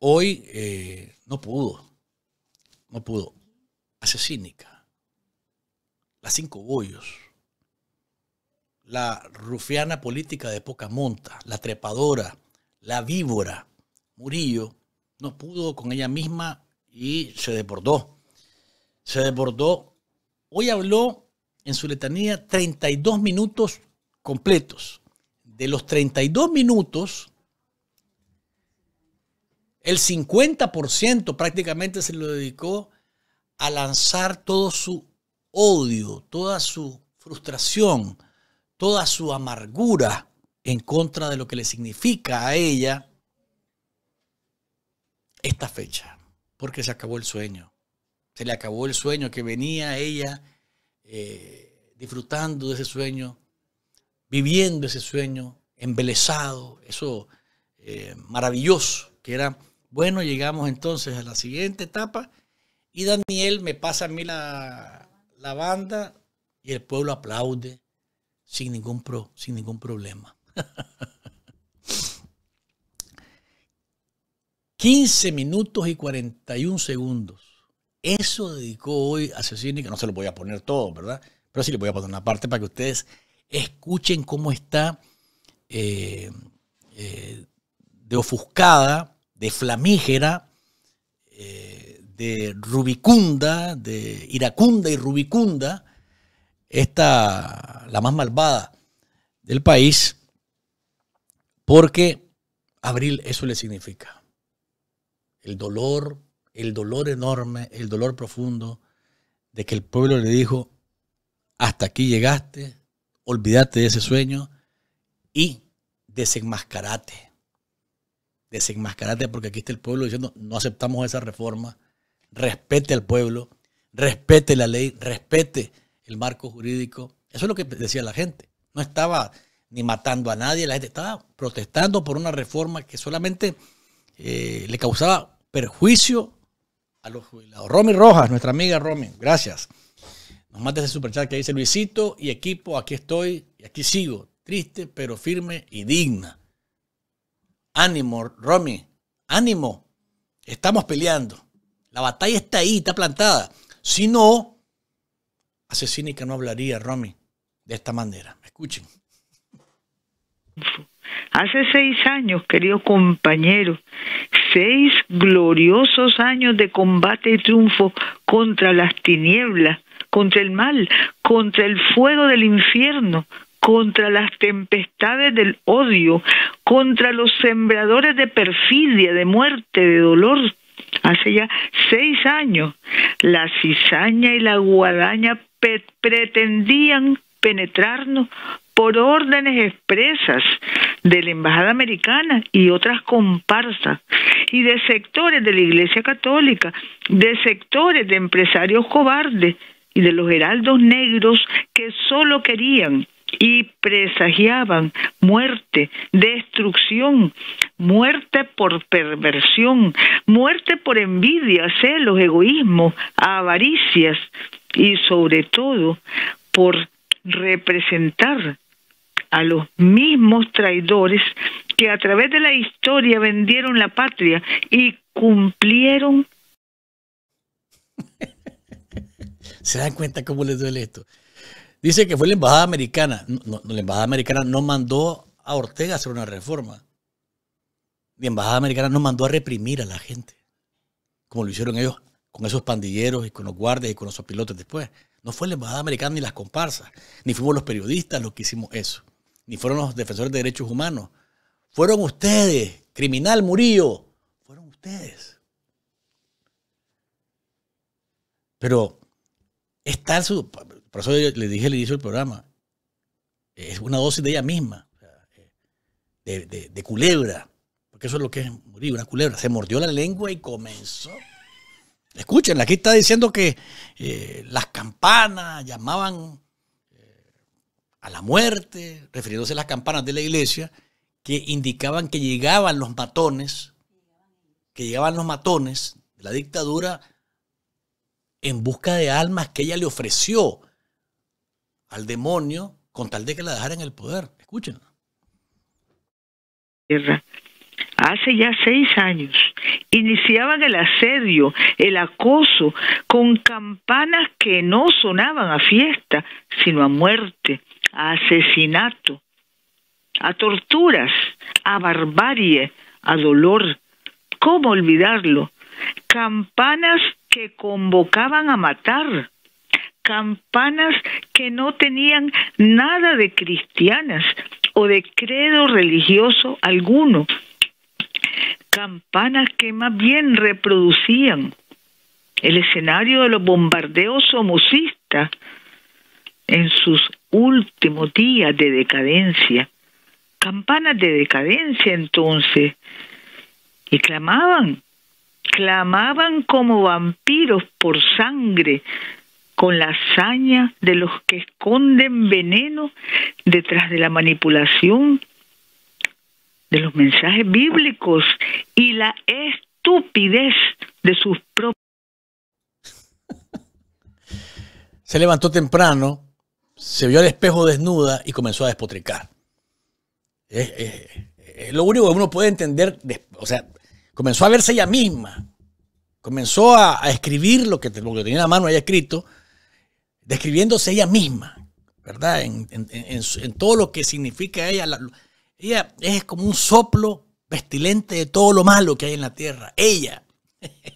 Hoy eh, no pudo, no pudo. Asesínica, las cinco bollos, la rufiana política de poca monta, la trepadora, la víbora, Murillo, no pudo con ella misma y se desbordó. Se desbordó. Hoy habló en su letanía 32 minutos completos. De los 32 minutos, el 50% prácticamente se lo dedicó a lanzar todo su odio, toda su frustración, toda su amargura en contra de lo que le significa a ella esta fecha, porque se acabó el sueño. Se le acabó el sueño que venía ella eh, disfrutando de ese sueño, viviendo ese sueño, embelesado, eso eh, maravilloso que era bueno, llegamos entonces a la siguiente etapa y Daniel me pasa a mí la, banda y el pueblo aplaude sin ningún, pro, sin ningún problema. 15 minutos y 41 segundos. Eso dedicó hoy a Cecilia que no se lo voy a poner todo, ¿verdad? Pero sí le voy a poner una parte para que ustedes escuchen cómo está eh, eh, de ofuscada de flamígera, eh, de rubicunda, de iracunda y rubicunda, esta, la más malvada del país, porque abril eso le significa. El dolor, el dolor enorme, el dolor profundo de que el pueblo le dijo, hasta aquí llegaste, olvídate de ese sueño y desenmascarate desenmascarate porque aquí está el pueblo diciendo no aceptamos esa reforma, respete al pueblo, respete la ley, respete el marco jurídico. Eso es lo que decía la gente. No estaba ni matando a nadie, la gente estaba protestando por una reforma que solamente eh, le causaba perjuicio a los jubilados. Romy Rojas, nuestra amiga Romy, gracias. Nos manda ese superchat que dice Luisito y equipo, aquí estoy y aquí sigo, triste pero firme y digna. Ánimo, Romy, ánimo. Estamos peleando. La batalla está ahí, está plantada. Si no, Asesínica no hablaría, Romy, de esta manera. Escuchen. Hace seis años, queridos compañeros, seis gloriosos años de combate y triunfo contra las tinieblas, contra el mal, contra el fuego del infierno, contra las tempestades del odio, contra los sembradores de perfidia, de muerte, de dolor. Hace ya seis años, la cizaña y la guadaña pretendían penetrarnos por órdenes expresas de la Embajada Americana y otras comparsas, y de sectores de la Iglesia Católica, de sectores de empresarios cobardes y de los heraldos negros que solo querían y presagiaban muerte, destrucción, muerte por perversión, muerte por envidia, celos, egoísmos, avaricias y sobre todo por representar a los mismos traidores que a través de la historia vendieron la patria y cumplieron. ¿Se dan cuenta cómo les duele esto? Dice que fue la embajada americana. la embajada americana no mandó a Ortega hacer una reforma. La embajada americana no mandó a reprimir a la gente, como lo hicieron ellos con esos pandilleros y con los guardias y con esos pilotos después. No fue la embajada americana ni las comparsas, ni fuimos los periodistas los que hicimos eso, ni fueron los defensores de derechos humanos. Fueron ustedes, criminal Murillo, fueron ustedes. Pero Está su, por eso le dije le inicio el programa, es una dosis de ella misma, de, culebra, porque eso es lo que es morir, una culebra. Se mordió la lengua y comenzó. Escuchen, aquí está diciendo que eh, las campanas llamaban eh, a la muerte, refiriéndose a las campanas de la iglesia, que indicaban que llegaban los matones, que llegaban los matones de la dictadura en busca de almas que ella le ofreció al demonio con tal de que la dejara en el poder. Escuchen. Hace ya seis años iniciaban el asedio, el acoso, con campanas que no sonaban a fiesta, sino a muerte, a asesinato, a torturas, a barbarie, a dolor. ¿Cómo olvidarlo? Campanas que convocaban a matar, campanas que no tenían nada de cristianas o de credo religioso alguno, campanas que más bien reproducían el escenario de los bombardeos somocistas en sus últimos días de decadencia. Campanas de decadencia entonces, y clamaban clamaban como vampiros por sangre, con la hazaña de los que esconden veneno detrás de la manipulación de los mensajes bíblicos y la estupidez de sus propios. Se levantó temprano, se vio al espejo desnuda y comenzó a despotricar. Es, lo único que uno puede entender, o sea, comenzó a verse ella misma, comenzó a, escribir lo que, que tenía en la mano, haya escrito, describiéndose ella misma, ¿verdad? En, todo lo que significa ella. ella es como un soplo pestilente de todo lo malo que hay en la tierra. Ella.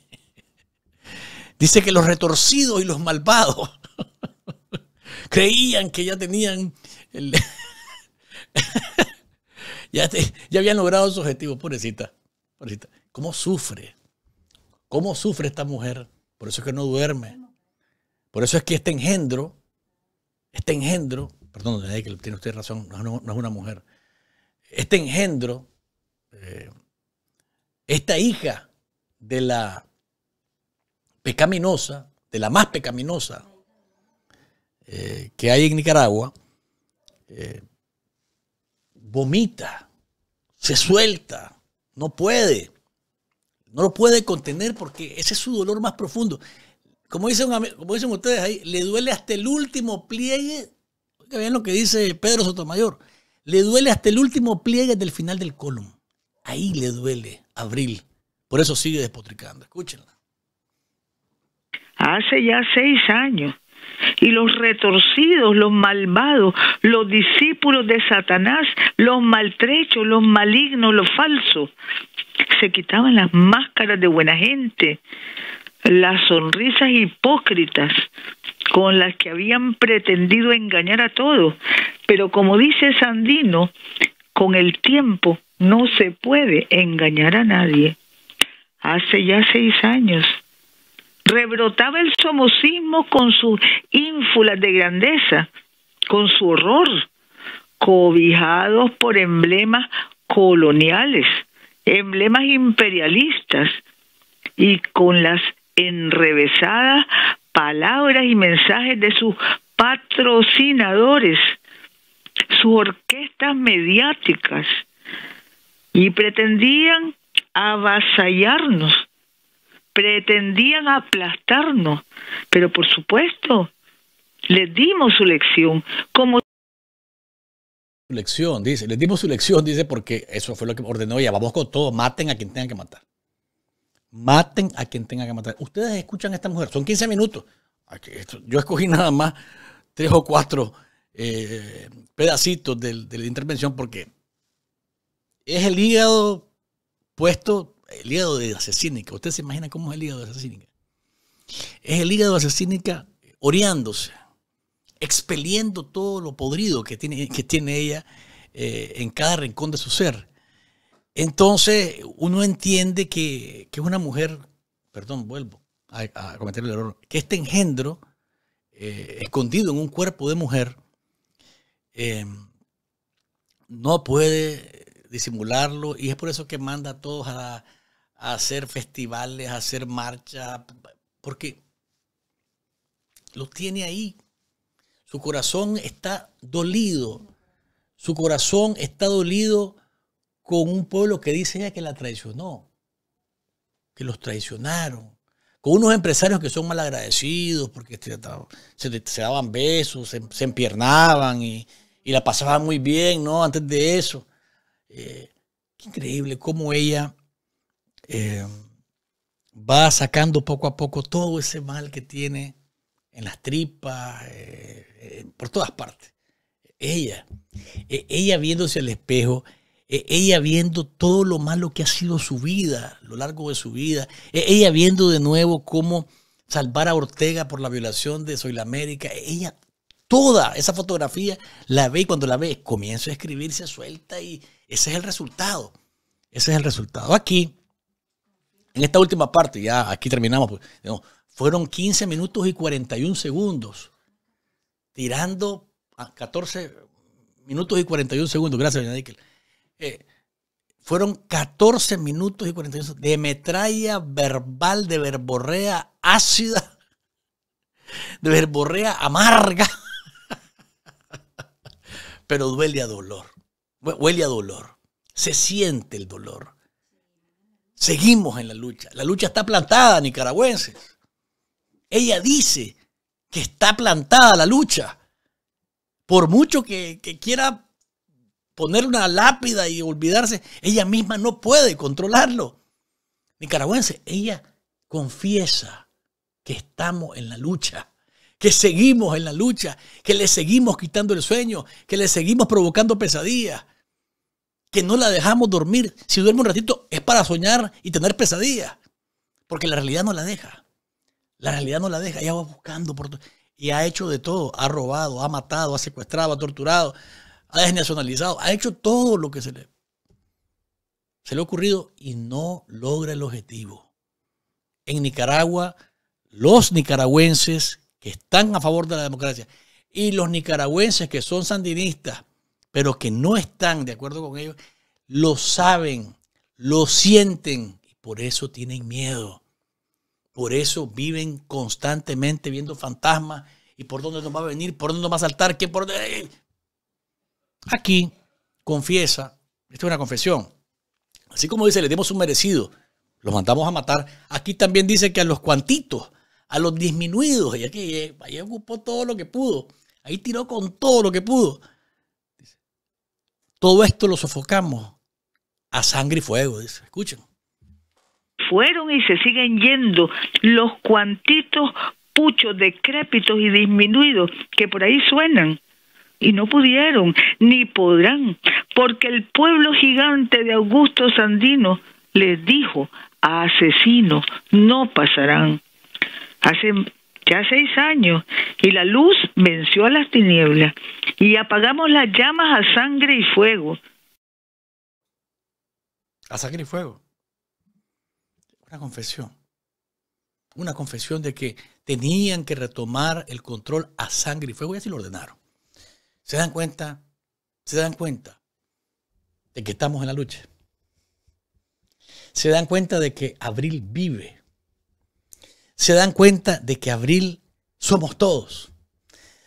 Dice que los retorcidos y los malvados creían que ya tenían ya, ya habían logrado su objetivo, pobrecita, pobrecita cómo sufre, cómo sufre esta mujer. Por eso es que no duerme. Por eso es que este engendro, este engendro, perdón, tiene usted razón, no, es una mujer. Este engendro, eh, esta hija de la pecaminosa, de la más pecaminosa eh, que hay en Nicaragua, eh, vomita, se suelta, no puede. No lo puede contener porque ese es su dolor más profundo. Como dicen, como dicen ustedes ahí, le duele hasta el último pliegue. Oiga, vean lo que dice Pedro Sotomayor. Le duele hasta el último pliegue del final del column. Ahí le duele Abril. Por eso sigue despotricando. Escúchenla. Hace ya seis años y los retorcidos, los malvados, los discípulos de Satanás, los maltrechos, los malignos, los falsos. Se quitaban las máscaras de buena gente, las sonrisas hipócritas con las que habían pretendido engañar a todos. Pero como dice Sandino, con el tiempo no se puede engañar a nadie. Hace ya seis años rebrotaba el somocismo con sus ínfulas de grandeza, con su horror, cobijados por emblemas coloniales, emblemas imperialistas y con las enrevesadas palabras y mensajes de sus patrocinadores, sus orquestas mediáticas, y pretendían avasallarnos pretendían aplastarnos, pero por supuesto, les dimos su lección, como lección, dice, les dimos su lección, dice, porque eso fue lo que ordenó ella, vamos con todo, maten a quien tengan que matar. Maten a quien tengan que matar. Ustedes escuchan a esta mujer, son 15 minutos. Yo escogí nada más tres o cuatro eh, pedacitos de la intervención porque es el hígado puesto el hígado de asesínica. ¿Usted se imagina cómo es el hígado de asesínica? Es el hígado de asesínica oriándose, expeliendo todo lo podrido que tiene, que tiene ella eh, en cada rincón de su ser. Entonces uno entiende que, es una mujer, perdón, vuelvo a, cometer el error, que este engendro, eh, escondido en un cuerpo de mujer, eh, no puede disimularlo y es por eso que manda a todos a hacer festivales, a hacer marchas, porque lo tiene ahí. Su corazón está dolido. Su corazón está dolido con un pueblo que dice ella que la traicionó, que los traicionaron, con unos empresarios que son malagradecidos porque se, daban besos, se, empiernaban y, la pasaban muy bien, ¿no? Antes de eso. Eh, qué increíble cómo ella eh, va sacando poco a poco todo ese mal que tiene en las tripas, eh, eh, por todas partes. Ella, e, ella viéndose al espejo, e, ella viendo todo lo malo que ha sido su vida, lo largo de su vida, e, ella viendo de nuevo cómo salvar a Ortega por la violación de Soy la América, ella toda esa fotografía la ve y cuando la ve comienza a escribirse suelta y ese es el resultado. Ese es el resultado. Aquí en esta última parte, ya aquí terminamos, pues, fueron 15 minutos y 41 segundos, tirando a 14 minutos y 41 segundos, gracias, doña Nickel. Eh, fueron 14 minutos y 41 segundos de metralla verbal, de verborrea ácida, de verborrea amarga, pero duele a dolor, huele a dolor, se siente el dolor. Seguimos en la lucha. La lucha está plantada, nicaragüenses. Ella dice que está plantada la lucha. Por mucho que, quiera poner una lápida y olvidarse, ella misma no puede controlarlo. nicaragüense. ella confiesa que estamos en la lucha que seguimos en la lucha, que le seguimos quitando el sueño, que le seguimos provocando pesadillas, que no la dejamos dormir. Si duerme un ratito es para soñar y tener pesadillas, porque la realidad no la deja. La realidad no la deja. Ella va buscando por y ha hecho de todo. Ha robado, ha matado, ha secuestrado, ha torturado, ha desnacionalizado, ha hecho todo lo que se le, se le ha ocurrido y no logra el objetivo. En Nicaragua, los nicaragüenses que están a favor de la democracia y los nicaragüenses que son sandinistas pero que no están de acuerdo con ellos, lo saben, lo sienten y por eso tienen miedo. Por eso viven constantemente viendo fantasmas y por dónde nos va a venir, por dónde nos va a saltar, qué por dónde... Aquí confiesa, esto es una confesión. Así como dice, le dimos un merecido, los mandamos a matar. Aquí también dice que a los cuantitos, a los disminuidos, y aquí eh, ahí ocupó todo lo que pudo, ahí tiró con todo lo que pudo. Todo esto lo sofocamos a sangre y fuego, dice. Escuchen. Fueron y se siguen yendo los cuantitos puchos decrépitos y disminuidos que por ahí suenan. Y no pudieron, ni podrán, porque el pueblo gigante de Augusto Sandino les dijo a asesinos, no pasarán. Hacen ya seis años, y la luz venció a las tinieblas, y apagamos las llamas a sangre y fuego. A sangre y fuego. Una confesión. Una confesión de que tenían que retomar el control a sangre y fuego, y así lo ordenaron. ¿Se dan cuenta? ¿Se dan cuenta de que estamos en la lucha? ¿Se dan cuenta de que Abril vive? se dan cuenta de que abril somos todos.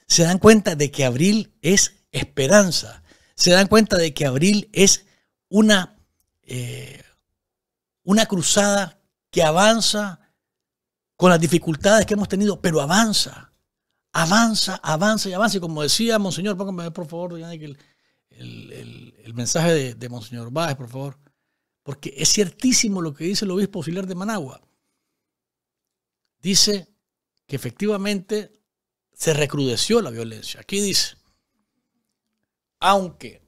Se dan cuenta de que abril es esperanza. Se dan cuenta de que abril es una, eh, una cruzada que avanza con las dificultades que hemos tenido, pero avanza. Avanza, avanza y avanza. Y como decía Monseñor, póngame por favor, el, el, mensaje de, Monseñor Báez, por favor. Porque es ciertísimo lo que dice el obispo auxiliar de Managua dice que efectivamente se recrudeció la violencia. Aquí dice, aunque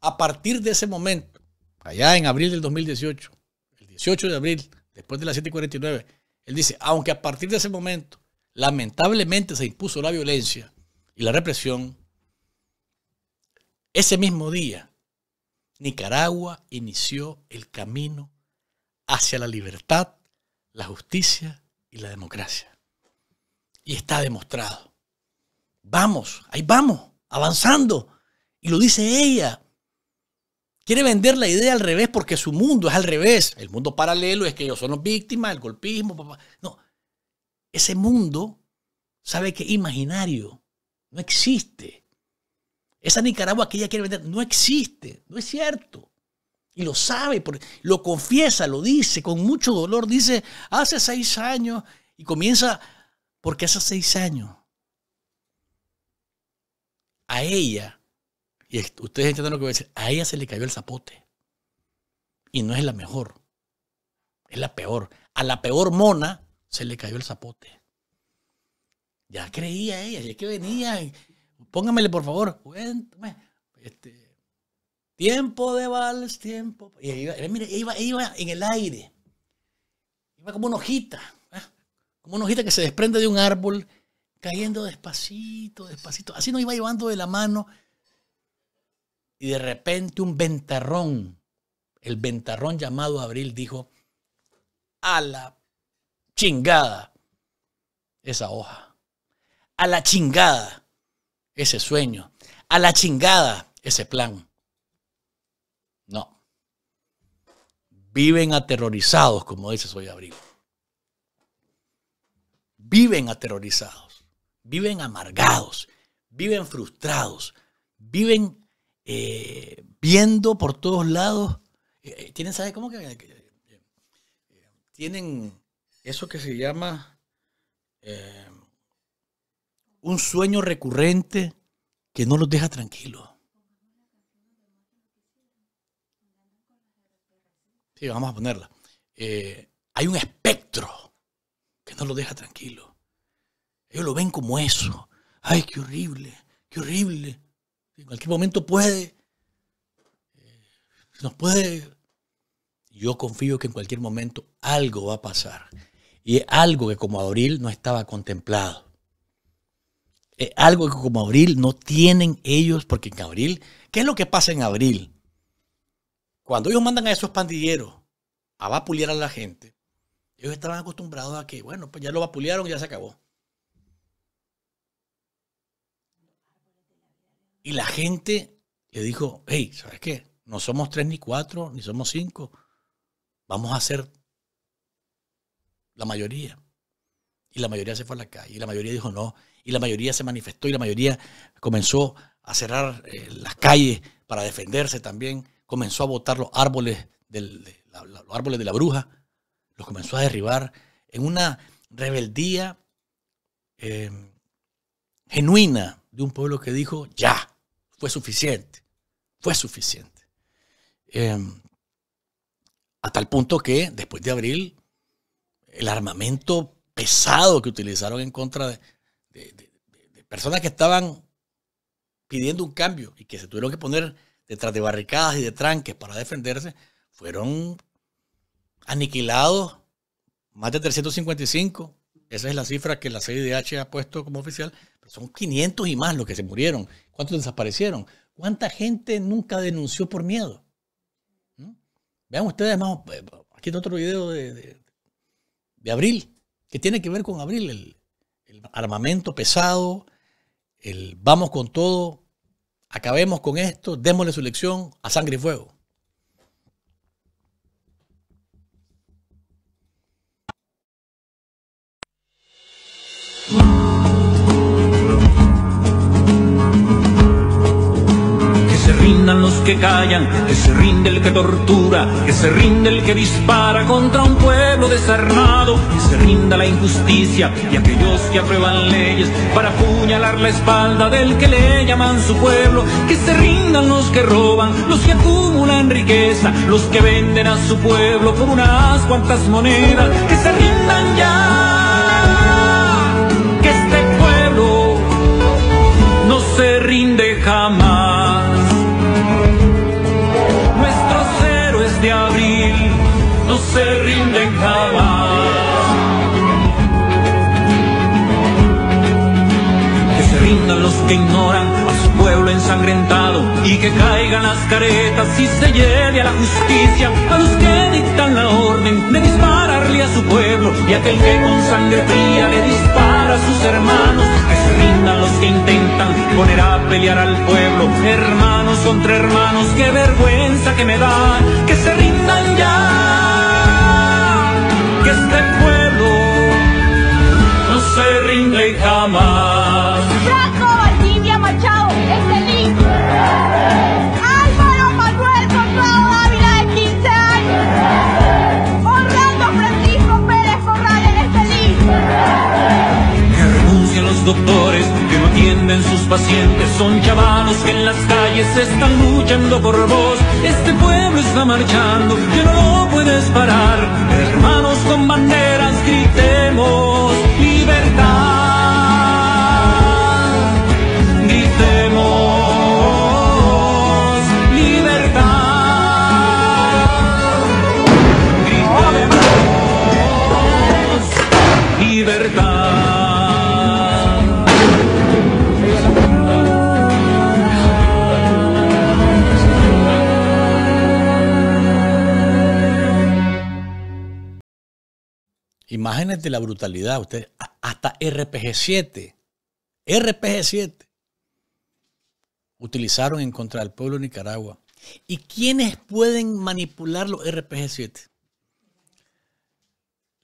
a partir de ese momento, allá en abril del 2018, el 18 de abril, después de las 7:49, él dice, aunque a partir de ese momento lamentablemente se impuso la violencia y la represión, ese mismo día Nicaragua inició el camino hacia la libertad la justicia y la democracia. Y está demostrado. Vamos, ahí vamos, avanzando. Y lo dice ella. Quiere vender la idea al revés porque su mundo es al revés. El mundo paralelo es que ellos son los víctimas, el golpismo. Papá. No, ese mundo sabe que imaginario no existe. Esa Nicaragua que ella quiere vender no existe, no es cierto. Y lo sabe, lo confiesa, lo dice con mucho dolor. Dice, hace seis años, y comienza, porque hace seis años, a ella, y ustedes entienden lo que voy a decir, a ella se le cayó el zapote. Y no es la mejor, es la peor. A la peor mona se le cayó el zapote. Ya creía ella, ya que venía. Póngamele, por favor. Este, Tiempo de vals, tiempo. Y iba, iba, en el aire. Iba como una hojita. ¿ah? Como una hojita que se desprende de un árbol, cayendo despacito, despacito. Así nos iba llevando de la mano. Y de repente un ventarrón, el ventarrón llamado Abril, dijo: A la chingada esa hoja. A la chingada ese sueño. A la chingada ese plan viven aterrorizados, como dice Soy Abril. Viven aterrorizados, viven amargados, viven frustrados, viven eh, viendo por todos lados. Eh, eh, tienen, ¿sabes cómo que? tienen eso que se llama un sueño recurrente que no los deja tranquilos. vamos a ponerla. Eh, hay un espectro que no lo deja tranquilo. Ellos lo ven como eso. Ay, qué horrible, qué horrible. En cualquier momento puede, eh, nos puede. Yo confío que en cualquier momento algo va a pasar. Y es algo que como Abril no estaba contemplado. Es algo que como Abril no tienen ellos, porque en Abril, ¿qué es lo que pasa en Abril? Cuando ellos mandan a esos pandilleros a vapulear a la gente, ellos estaban acostumbrados a que, bueno, pues ya lo vapulearon y ya se acabó. Y la gente le dijo, hey, ¿sabes qué? No somos tres ni cuatro, ni somos cinco. Vamos a ser la mayoría. Y la mayoría se fue a la calle. Y la mayoría dijo no. Y la mayoría se manifestó. Y la mayoría comenzó a cerrar eh, las calles para defenderse también comenzó a botar los árboles, de, la, los árboles de la bruja, los comenzó a derribar en una rebeldía eh, genuina de un pueblo que dijo, ya, fue suficiente, fue suficiente. Eh, a tal punto que después de abril, el armamento pesado que utilizaron en contra de personas que estaban pidiendo un cambio y que se tuvieron que poner detrás de barricadas y de tranques para defenderse, fueron aniquilados más de 355. Esa es la cifra que la CIDH ha puesto como oficial. Pero son 500 y más los que se murieron. ¿Cuántos desaparecieron? ¿Cuánta gente nunca denunció por miedo? ¿Mm? Vean ustedes más. Aquí está otro video de, de, abril, que tiene que ver con abril. el armamento pesado, el vamos con todo, Acabemos con esto, démosle su lección a sangre y fuego. que callan, que se rinde el que tortura, que se rinde el que dispara contra un pueblo desarmado, que se rinda la injusticia y aquellos que aprueban leyes para apuñalar la espalda del que le llaman su pueblo, que se rindan los que roban, los que acumulan riqueza, los que venden a su pueblo por unas cuantas monedas, que se rindan ya, que este pueblo no se rinde jamás. que ignoran a su pueblo ensangrentado y que caigan las caretas y se lleve a la justicia a los que dictan la orden de dispararle a su pueblo y aquel que con sangre fría le dispara a sus hermanos que se rindan los que intentan poner a pelear al pueblo hermanos contra hermanos qué vergüenza que me dan que se rindan ya que este pueblo no se rinde jamás doctores que no atienden sus pacientes son chavalos que en las calles están luchando por vos. Este pueblo está marchando, que no lo puedes parar. Hermanos con banderas, gritemos. Imágenes de la brutalidad. Ustedes hasta RPG-7. RPG-7. Utilizaron en contra del pueblo de Nicaragua. ¿Y quiénes pueden manipular los RPG-7?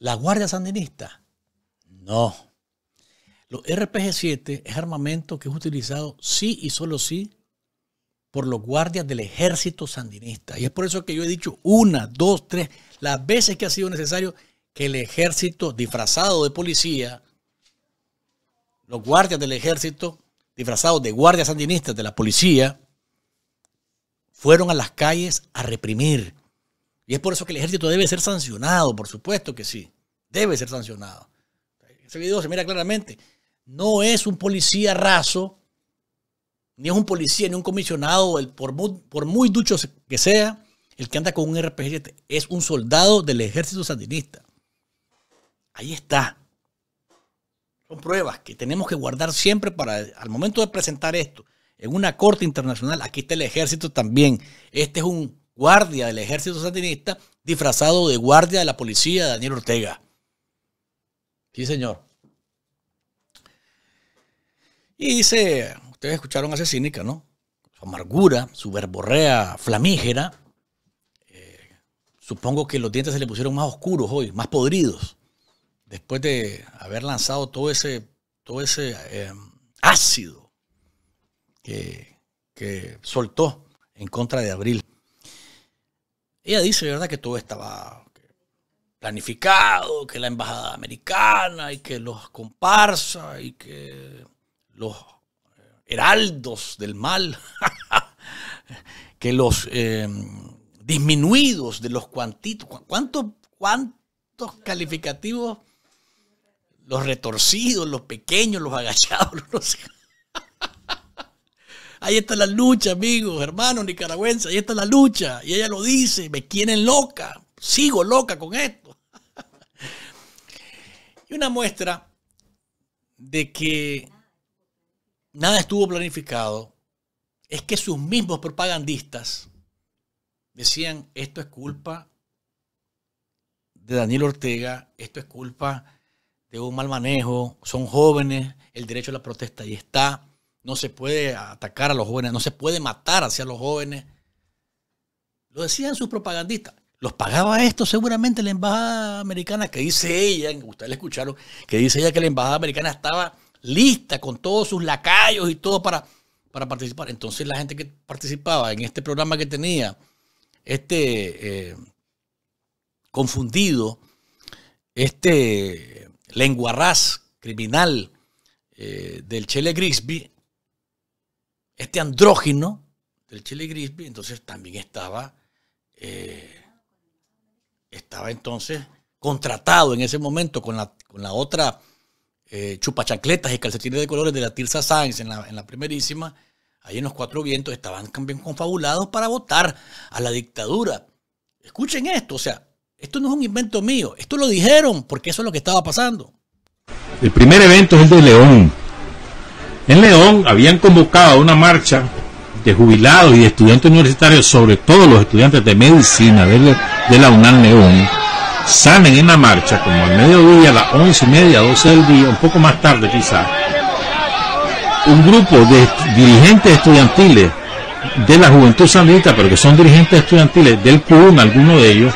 ¿La Guardia Sandinista? No. Los RPG-7 es armamento que es utilizado sí y solo sí por los guardias del ejército sandinista. Y es por eso que yo he dicho una, dos, tres, las veces que ha sido necesario que el ejército disfrazado de policía, los guardias del ejército disfrazados de guardias sandinistas de la policía, fueron a las calles a reprimir. Y es por eso que el ejército debe ser sancionado, por supuesto que sí, debe ser sancionado. Ese video se mira claramente. No es un policía raso, ni es un policía, ni un comisionado, por, por muy ducho que sea, el que anda con un RPG es un soldado del ejército sandinista. Ahí está. Son pruebas que tenemos que guardar siempre para, al momento de presentar esto, en una corte internacional, aquí está el ejército también. Este es un guardia del ejército sandinista disfrazado de guardia de la policía Daniel Ortega. Sí, señor. Y dice, ustedes escucharon hace Cínica, ¿no? Su amargura, su verborrea flamígera. Eh, supongo que los dientes se le pusieron más oscuros hoy, más podridos después de haber lanzado todo ese, todo ese eh, ácido que, soltó en contra de Abril. Ella dice, ¿verdad?, que todo estaba planificado, que la embajada americana y que los comparsa y que los eh, heraldos del mal, que los eh, disminuidos de los cuantitos, ¿cuántos, cuántos calificativos los retorcidos, los pequeños, los agachados. ahí está la lucha, amigos, hermanos nicaragüenses, ahí está la lucha. Y ella lo dice, me quieren loca, sigo loca con esto. y una muestra de que nada estuvo planificado es que sus mismos propagandistas decían, esto es culpa de Daniel Ortega, esto es culpa de un mal manejo, son jóvenes, el derecho a la protesta ahí está, no se puede atacar a los jóvenes, no se puede matar hacia los jóvenes. Lo decían sus propagandistas. Los pagaba esto seguramente la embajada americana, que dice ella, ustedes la escucharon, que dice ella que la embajada americana estaba lista con todos sus lacayos y todo para, para participar. Entonces la gente que participaba en este programa que tenía, este eh, confundido, este lenguarraz criminal eh, del chile Grisby, este andrógino del chile Grisby, entonces también estaba, eh, estaba entonces contratado en ese momento con la, con la otra chupa eh, chupachancletas y calcetines de colores de la Tilsa Sáenz en la, en la primerísima, ahí en los cuatro vientos, estaban también confabulados para votar a la dictadura. Escuchen esto, o sea, esto no es un invento mío, esto lo dijeron porque eso es lo que estaba pasando. El primer evento es el de León. En León habían convocado una marcha de jubilados y de estudiantes universitarios, sobre todo los estudiantes de medicina de, la UNAM León, salen en la marcha como al mediodía, a las once y media, doce del día, un poco más tarde quizás, un grupo de dirigentes estudiantiles de la juventud sandinista, pero que son dirigentes estudiantiles del CUN, algunos de ellos,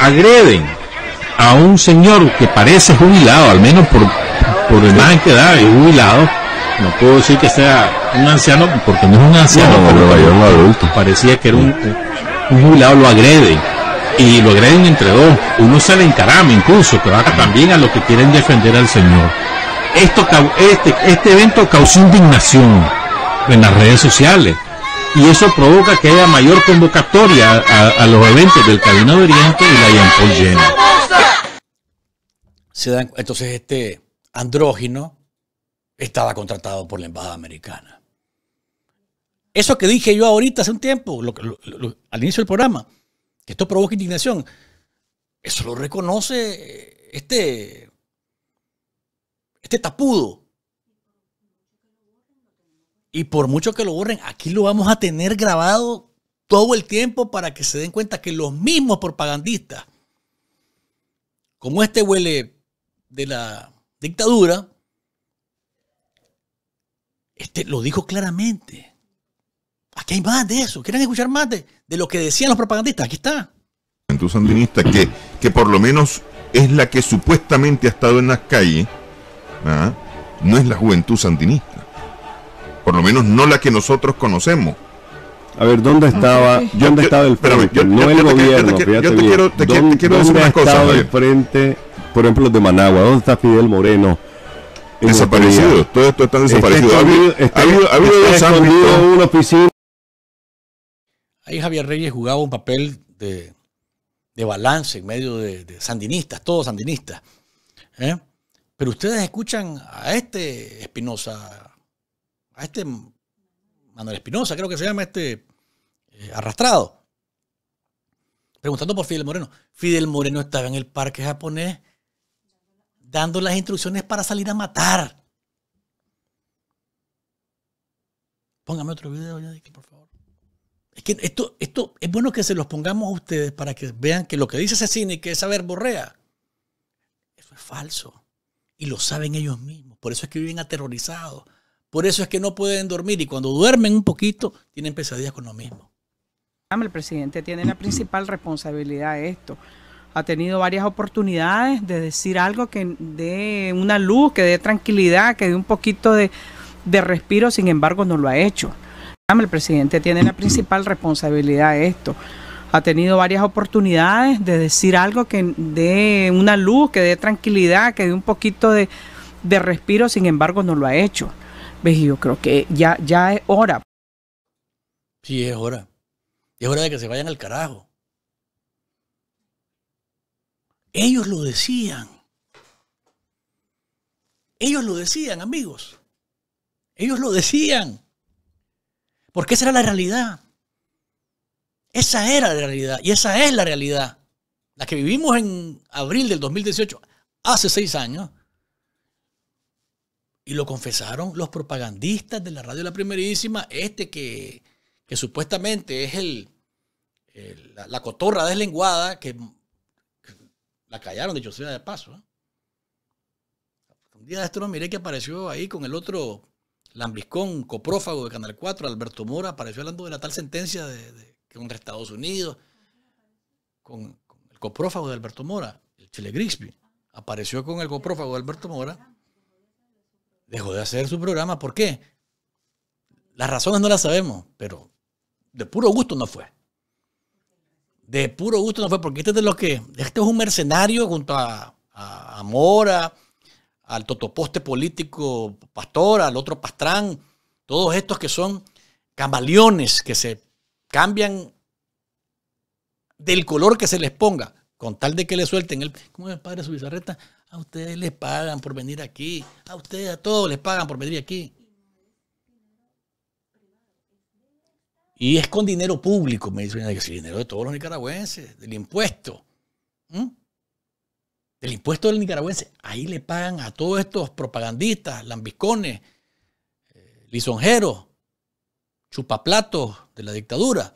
agreden a un señor que parece jubilado, al menos por, por el más que da, es jubilado, no puedo decir que sea un anciano, porque no es un anciano, pero parecía que era un, jubilado, lo agreden. Y lo agreden entre dos. Uno se le encarama incluso, pero acá también a los que quieren defender al Señor. Esto, este, este evento causó indignación en las redes sociales y eso provoca que haya mayor convocatoria a, los eventos del Camino de Oriente y la Jean Paul entonces este andrógino estaba contratado por la Embajada Americana. Eso que dije yo ahorita hace un tiempo, al inicio del programa, que esto provoca indignación, eso lo reconoce eh, este, este tapudo y por mucho que lo borren, aquí lo vamos a tener grabado todo el tiempo para que se den cuenta que los mismos propagandistas, como este huele de la dictadura, este lo dijo claramente. Aquí hay más de eso. ¿Quieren escuchar más de, lo que decían los propagandistas? Aquí está. Juventud sandinista que, que por lo menos es la que supuestamente ha estado en las calles, ¿ah? no es la juventud sandinista por lo menos no la que nosotros conocemos. A ver, ¿dónde estaba, ¿dónde estaba el frente? no el gobierno, Yo te quiero, decir una cosa. frente, por ejemplo, de Managua? ¿Dónde está Fidel Moreno? Desaparecido, todo esto está desaparecido. ha habido, una oficina. Ahí Javier Reyes jugaba un papel de, balance en medio de, sandinistas, todos sandinistas. ¿eh? Pero ustedes escuchan a este Espinosa, a este Manuel Espinosa, creo que se llama este eh, arrastrado. Preguntando por Fidel Moreno. Fidel Moreno estaba en el parque japonés dando las instrucciones para salir a matar. Póngame otro video por favor. Es que esto, esto es bueno que se los pongamos a ustedes para que vean que lo que dice ese cine que saber borrea eso es falso. Y lo saben ellos mismos. Por eso es que viven aterrorizados. Por eso es que no pueden dormir y cuando duermen un poquito tienen pesadillas con lo mismo. Dame El presidente tiene la principal responsabilidad esto. Ha tenido varias oportunidades de decir algo que dé una luz, que dé tranquilidad, que dé un poquito de, respiro, sin embargo no lo ha hecho. Dame El presidente tiene la principal responsabilidad esto. Ha tenido varias oportunidades de decir algo que dé una luz, que dé tranquilidad, que dé un poquito de, de respiro, sin embargo no lo ha hecho. Pues, yo creo que ya, ya es hora. Sí, es hora. Es hora de que se vayan al carajo. Ellos lo decían. Ellos lo decían, amigos. Ellos lo decían. Porque esa era la realidad. Esa era la realidad. Y esa es la realidad. La que vivimos en abril del 2018, hace seis años, y lo confesaron los propagandistas de la radio La Primerísima, este que, que supuestamente es el, la, cotorra deslenguada, que, la callaron, dicho sea de paso. ¿eh? Un día de esto no, miré que apareció ahí con el otro lambiscón, coprófago de Canal 4, Alberto Mora, apareció hablando de la tal sentencia de, contra Estados Unidos, con, el coprófago de Alberto Mora, el Chile Grisby, apareció con el coprófago de Alberto Mora dejó de hacer su programa. ¿Por qué? Las razones no las sabemos, pero de puro gusto no fue. De puro gusto no fue, porque este es de los que. Este es un mercenario junto a, a, Mora, al totoposte político Pastor, al otro Pastrán, todos estos que son camaleones que se cambian del color que se les ponga, con tal de que le suelten el. ¿Cómo es padre su bizarreta? A ustedes les pagan por venir aquí. A ustedes, a todos les pagan por venir aquí. Y es con dinero público, me dicen, es el dinero de todos los nicaragüenses, del impuesto. ¿Mm? Del impuesto del nicaragüense. Ahí le pagan a todos estos propagandistas, lambiscones, eh, lisonjeros, chupaplatos de la dictadura.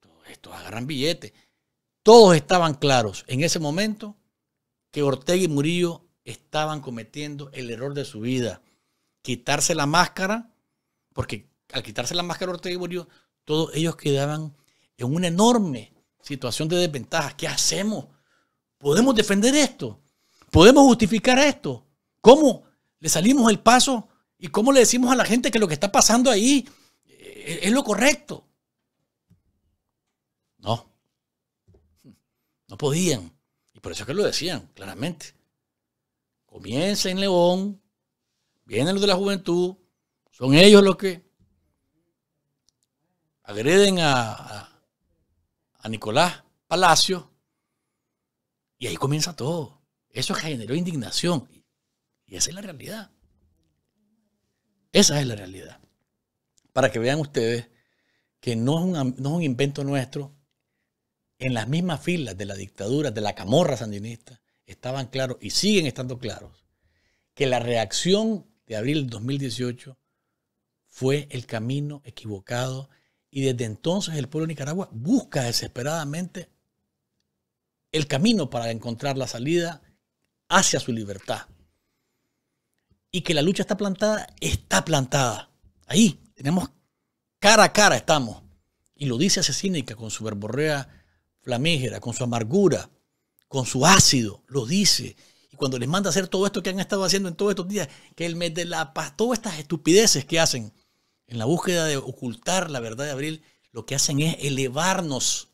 Todos estos agarran billetes. Todos estaban claros en ese momento que Ortega y Murillo estaban cometiendo el error de su vida. Quitarse la máscara, porque al quitarse la máscara Ortega y Murillo, todos ellos quedaban en una enorme situación de desventaja. ¿Qué hacemos? ¿Podemos defender esto? ¿Podemos justificar esto? ¿Cómo le salimos el paso y cómo le decimos a la gente que lo que está pasando ahí eh, es lo correcto? No, no podían. Y por eso es que lo decían, claramente. Comienza en León, vienen los de la juventud, son ellos los que agreden a, a, Nicolás Palacio, y ahí comienza todo. Eso generó indignación, y esa es la realidad. Esa es la realidad. Para que vean ustedes que no es un, no es un invento nuestro, en las mismas filas de la dictadura, de la camorra sandinista, estaban claros y siguen estando claros que la reacción de abril del 2018 fue el camino equivocado y desde entonces el pueblo de Nicaragua busca desesperadamente el camino para encontrar la salida hacia su libertad. Y que la lucha está plantada, está plantada. Ahí tenemos cara a cara estamos. Y lo dice Asesínica con su verborrea flamígera, con su amargura, con su ácido, lo dice. Y cuando les manda a hacer todo esto que han estado haciendo en todos estos días, que el mes de la paz, todas estas estupideces que hacen en la búsqueda de ocultar la verdad de abril, lo que hacen es elevarnos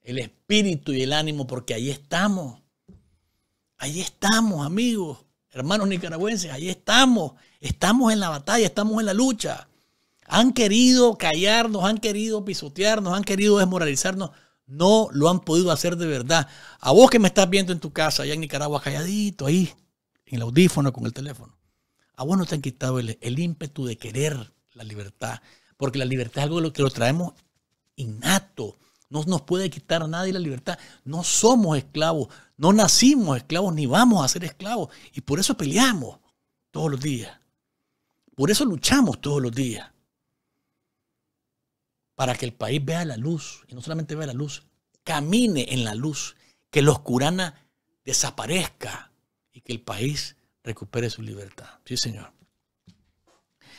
el espíritu y el ánimo, porque ahí estamos. Ahí estamos, amigos, hermanos nicaragüenses, ahí estamos. Estamos en la batalla, estamos en la lucha. Han querido callarnos, han querido pisotearnos, han querido desmoralizarnos, no lo han podido hacer de verdad. A vos que me estás viendo en tu casa, allá en Nicaragua, calladito, ahí, en el audífono, con el teléfono. A vos no te han quitado el, ímpetu de querer la libertad, porque la libertad es algo lo que lo traemos innato. No nos puede quitar a nadie la libertad. No somos esclavos, no nacimos esclavos ni vamos a ser esclavos. Y por eso peleamos todos los días. Por eso luchamos todos los días para que el país vea la luz, y no solamente vea la luz, camine en la luz, que los oscurana desaparezca y que el país recupere su libertad. Sí, señor.